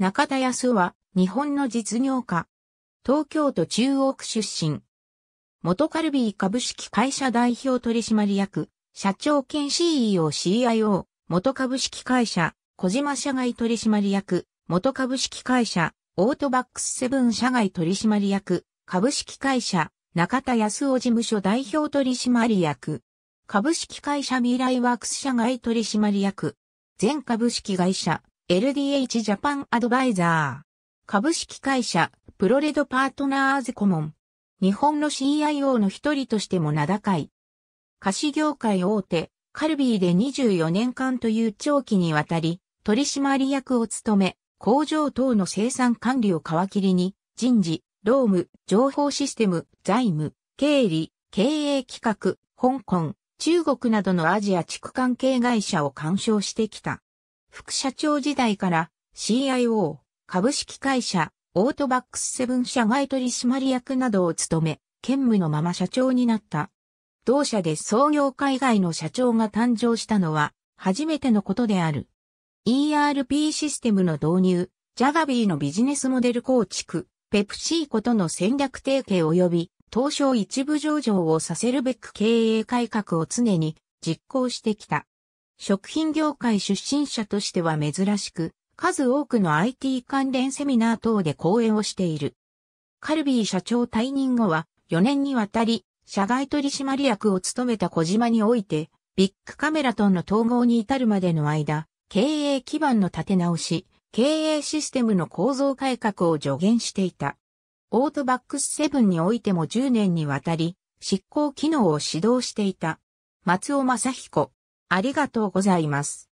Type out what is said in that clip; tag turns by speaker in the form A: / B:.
A: 中田康は、日本の実業家。東京都中央区出身。元カルビー株式会社代表取締役、社長兼 CEO CIO、元株式会社、小島社外取締役、元株式会社、オートバックスセブン社外取締役、株式会社、中田康夫事務所代表取締役、株式会社未来ワークス社外取締役、全株式会社、LDH ジャパンアドバイザー。株式会社、プロレドパートナーズコモン。日本の CIO の一人としても名高い。菓子業界大手、カルビーで24年間という長期にわたり、取締役を務め、工場等の生産管理を皮切りに、人事、労務、情報システム、財務、経理、経営企画、香港、中国などのアジア地区関係会社を干渉してきた。副社長時代から CIO、株式会社、オートバックスセブン社外取締役などを務め、兼務のまま社長になった。同社で創業海外の社長が誕生したのは、初めてのことである。ERP システムの導入、ジャガビーのビジネスモデル構築、ペプシーコとの戦略提携及び、東証一部上場をさせるべく経営改革を常に実行してきた。食品業界出身者としては珍しく、数多くの IT 関連セミナー等で講演をしている。カルビー社長退任後は、4年にわたり、社外取締役を務めた小島において、ビッグカメラとの統合に至るまでの間、経営基盤の立て直し、経営システムの構造改革を助言していた。オートバックスセブンにおいても10年にわたり、執行機能を指導していた。松尾正彦、ありがとうございます。